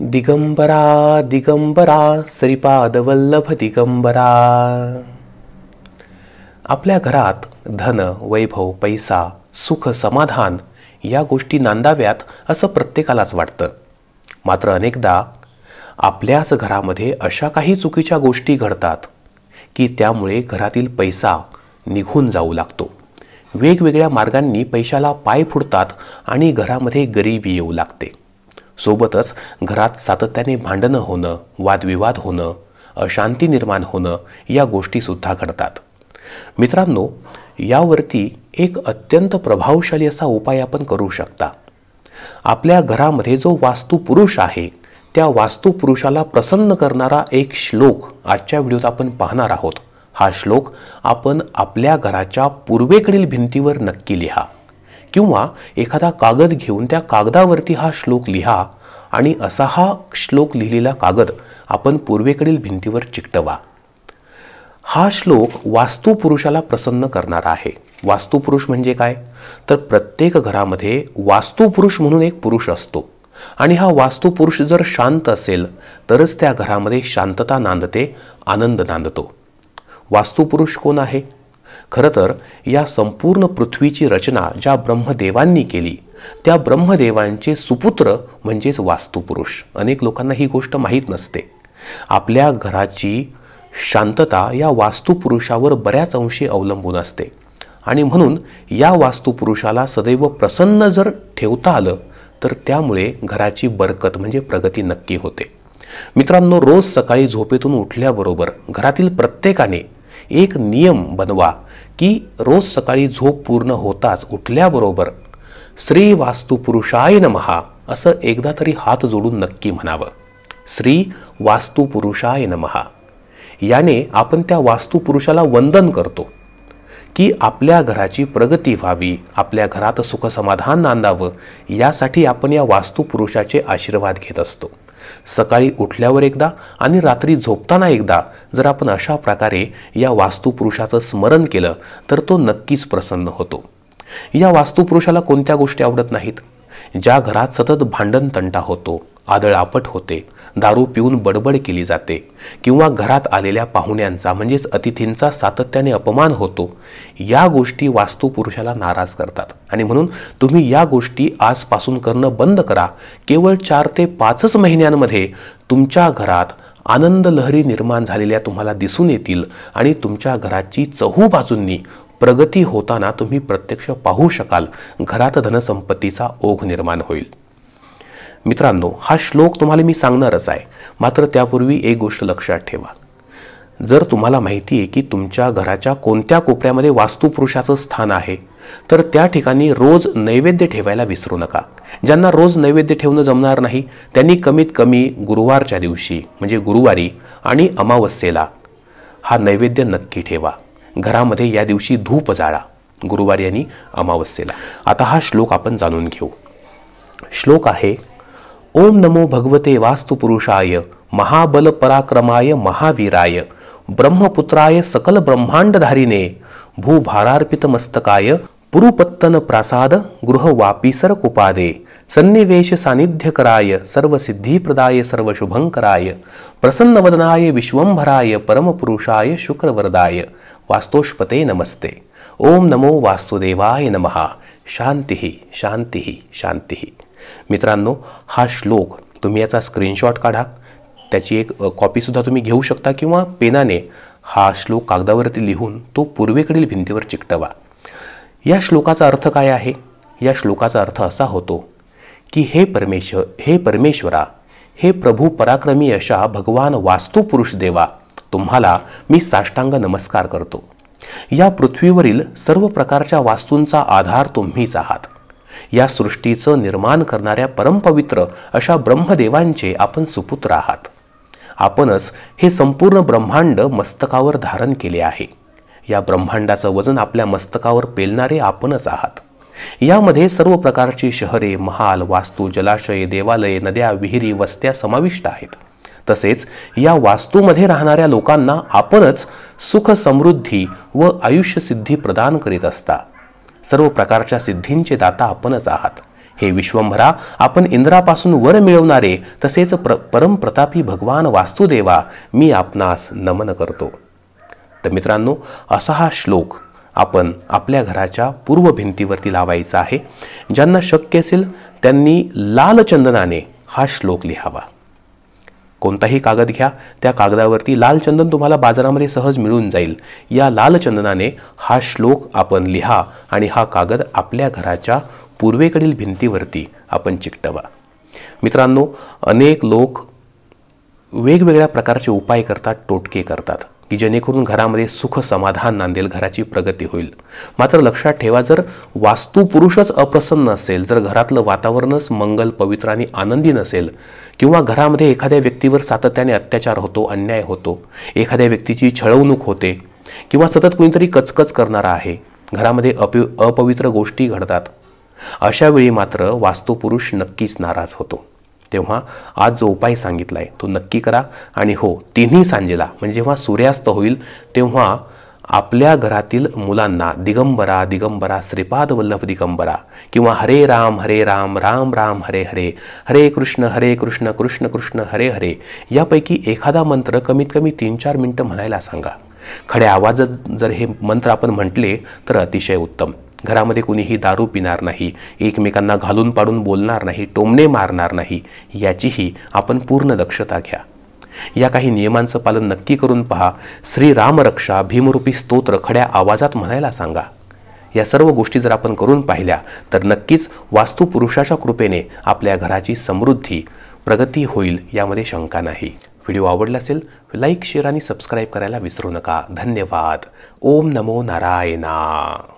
दिगंबरा दिगंबरा श्रीपाद वल्लभ दिगंबरा आपल्या घरात धन वैभव पैसा सुख समाधान या गोष्टी नांदाव्यात असं प्रत्येकालाच वाटतं मात्र अनेकदा आपल्याच घरामध्ये अशा काही चुकीच्या गोष्टी घडतात की त्यामुळे घरातील पैसा निघून जाऊ लागतो वेगवेगळ्या मार्गांनी पैशाला पाय फुडतात आणि घरामध्ये गरिबी येऊ लागते सोबतच घरात सातत्याने भांडणं होणं वादविवाद होणं अशांती निर्माण होणं या गोष्टीसुद्धा घडतात मित्रांनो यावरती एक अत्यंत प्रभावशाली असा उपाय आपण करू शकता आपल्या घरामध्ये जो वास्तुपुरुष आहे त्या वास्तुपुरुषाला प्रसन्न करणारा एक श्लोक आजच्या व्हिडिओत आपण पाहणार आहोत हा श्लोक आपण आपल्या घराच्या पूर्वेकडील भिंतीवर नक्की लिहा किंवा एखादा कागद घेऊन त्या कागदावरती हा श्लोक लिहा आणि असा हा श्लोक लिहिलेला कागद आपण पूर्वेकडील भिंतीवर चिकटवा हा श्लोक वास्तुपुरुषाला प्रसन्न करणारा आहे वास्तुपुरुष म्हणजे काय तर प्रत्येक घरामध्ये वास्तुपुरुष म्हणून एक पुरुष असतो आणि हा वास्तुपुरुष जर शांत असेल तरच त्या घरामध्ये शांतता नांदते आनंद नांदतो वास्तुपुरुष कोण आहे खरं तर या संपूर्ण पृथ्वीची रचना ज्या ब्रह्मदेवांनी केली त्या ब्रह्मदेवांचे सुपुत्र म्हणजेच वास्तुपुरुष अनेक लोकांना ही गोष्ट माहीत नसते आपल्या घराची शांतता या वास्तुपुरुषावर बऱ्याच अंशी अवलंबून असते आणि म्हणून या वास्तुपुरुषाला सदैव प्रसन्न जर ठेवता आलं तर त्यामुळे घराची बरकत म्हणजे प्रगती नक्की होते मित्रांनो रोज सकाळी झोपेतून उठल्याबरोबर घरातील प्रत्येकाने एक नियम बनवा की रोज सकाळी झोप पूर्ण होताच उठल्याबरोबर श्री वास्तुपुरुषाय महा असं एकदा तरी हात जोडून नक्की म्हणावं श्री वास्तुपुरुषाय महा याने आपण त्या वास्तुपुरुषाला वंदन करतो की आपल्या घराची प्रगती व्हावी आपल्या घरात सुखसमाधान नांदावं यासाठी आपण या वास्तुपुरुषाचे आशीर्वाद घेत असतो सकाळी उठल्यावर एकदा आणि रात्री झोपताना एकदा जर आपण अशा प्रकारे या वास्तुपुरुषाचं स्मरण केलं तर तो नक्कीच प्रसन्न होतो या वास्तुपुरुषाला कोणत्या गोष्टी आवडत नाहीत ज्या घरात सतत भांडण तंटा होतो आदळ आपट होते दारू पिऊन बडबड केली जाते किंवा घरात आलेल्या पाहुण्यांचा म्हणजेच अतिथींचा सातत्याने अपमान होतो या गोष्टी वास्तुपुरुषाला नाराज करतात आणि म्हणून तुम्ही या गोष्टी आजपासून करणं बंद करा केवळ चार ते पाचच महिन्यांमध्ये तुमच्या घरात आनंद लहरी निर्माण झालेल्या तुम्हाला दिसून येतील आणि तुमच्या घराची चहू बाजूंनी प्रगती होताना तुम्ही प्रत्यक्ष पाहू शकाल घरात धनसंपत्तीचा ओघ निर्माण होईल मित्रांनो हा श्लोक तुम्हाला मी सांगणारच आहे मात्र त्यापूर्वी एक गोष्ट लक्षात ठेवा जर तुम्हाला माहिती आहे की तुमच्या घराच्या कोणत्या कोपऱ्यामध्ये वास्तुपुरुषाचं स्थान आहे तर त्या ठिकाणी रोज नैवेद्य ठेवायला विसरू नका ज्यांना रोज नैवेद्य ठेवणं जमणार नाही त्यांनी कमीत कमी गुरुवारच्या दिवशी म्हणजे गुरुवारी आणि अमावस्येला हा नैवेद्य नक्की ठेवा घरामध्ये या दिवशी धूप जाळा गुरुवारी आणि अमावस्येला आता हा श्लोक आपण जाणून घेऊ श्लोक आहे ओम नमो भगवते वास्तुपुरुषाय महाबल पराक्रमाय महावीराय ब्रह्मपुत्राय सकल ब्रह्मांडधारिणे भूभारार्पित मस्तकाय पुरुपत्तन प्रासाद गृह वापीसर कुपादे सन्निवेश सानिध्यकराय सर्वसिद्धिप्रदाय सर्वशुभंकराय प्रसन्नवदनाय विश्वंभराय परमपुरुषाय शुक्रवरदाय वास्तोष्पते नमस्ते ओम नमो वास्तुदेवाय नमः शांति शांति शांति मित्रांनो हा श्लोक तुम्ही याचा स्क्रीनशॉट काढा त्याची एक कॉपीसुद्धा तुम्ही घेऊ शकता किंवा पेनाने हा श्लोक कागदावरती लिहून तो पूर्वेकडील भिंतीवर चिकटवा या श्लोकाचा अर्थ काय आहे या श्लोकाचा अर्थ असा होतो की हे परमेश्वर हे परमेश्वरा हे प्रभू पराक्रमी अशा भगवान वास्तुपुरुष देवा तुम्हाला मी साष्टांग नमस्कार करतो या पृथ्वीवरील सर्व प्रकारच्या वास्तूंचा आधार तुम्हीच आहात या सृष्टीचं निर्माण करणाऱ्या परमपवित्र अशा ब्रह्मदेवांचे आपण सुपुत्र आहात आपणच हे संपूर्ण ब्रह्मांड मस्तकावर धारण केले आहे या ब्रह्मांडाचं वजन आपल्या मस्तकावर पेलणारे आपणच आहात यामध्ये सर्व प्रकारची शहरे महाल वास्तू जलाशय देवालये नद्या विहिरी वस्त्या समाविष्ट आहेत तसेच या वास्तूमध्ये राहणाऱ्या लोकांना आपणच सुख समृद्धी व आयुष्यसिद्धी प्रदान करीत असता सर्व प्रकारच्या सिद्धींचे दाता आपणच आहात हे विश्वंभरा आपण इंद्रापासून वर मिळवणारे तसेच प्र परमप्रतापी भगवान वास्तुदेवा मी आपणास नमन करतो तर मित्रांनो असा हा श्लोक आपण आपल्या घराच्या पूर्व भिंतीवरती लावायचा आहे ज्यांना शक्य असेल त्यांनी लाल चंदनाने हा श्लोक लिहावा कोणताही कागद घ्या त्या कागदावरती लाल चंदन तुम्हाला बाजारामध्ये सहज मिळून जाईल या लाल चंदनाने हा श्लोक आपण लिहा आणि हा कागद आपल्या घराच्या पूर्वेकडील भिंतीवरती आपण चिकटवा मित्रांनो अनेक लोक वेगवेगळ्या प्रकारचे उपाय करतात टोटके करतात की जेणेकरून घरामध्ये सुख समाधान नांदेल घराची प्रगती होईल मात्र लक्षात ठेवा जर वास्तुपुरुषच अप्रसन्न असेल जर घरातलं वातावरणच मंगल पवित्र आणि आनंदी नसेल किंवा घरामध्ये एखाद्या व्यक्तीवर सातत्याने अत्याचार होतो अन्याय होतो एखाद्या व्यक्तीची छळवणूक होते किंवा सतत कोणीतरी कचकच करणारा आहे घरामध्ये अप अपवित्र गोष्टी घडतात अशावेळी मात्र वास्तुपुरुष नक्कीच नाराज होतो तेव्हा आज जो उपाय सांगितला आहे तो नक्की करा आणि हो तिन्ही सांजेला म्हणजे जेव्हा सूर्यास्त होईल तेव्हा आपल्या घरातील मुलांना दिगंबरा दिगंबरा श्रीपाद वल्लभ दिगंबरा किंवा हरे राम हरे राम राम राम हरे हरे हरे कृष्ण हरे कृष्ण कृष्ण कृष्ण हरे हरे यापैकी एखादा मंत्र कमीत कमी तीन चार मिनटं म्हणायला सांगा खड्या आवाजात जर हे मंत्र आपण म्हटले तर अतिशय उत्तम घरामध्ये कुणीही दारू पिणार नाही एकमेकांना घालून पाडून बोलणार नाही टोमणे मारणार नाही याचीही आपण पूर्ण दक्षता घ्या या काही नियमांचं पालन नक्की करून पहा श्रीरामरक्षा भीमरूपी स्तोत्र खड्या आवाजात म्हणायला सांगा या सर्व गोष्टी जर आपण करून पाहिल्या तर नक्कीच वास्तुपुरुषाच्या कृपेने आपल्या घराची समृद्धी प्रगती होईल यामध्ये शंका नाही व्हिडिओ आवडला असेल लाईक शेअर आणि सबस्क्राईब करायला विसरू नका धन्यवाद ओम नमो नारायणा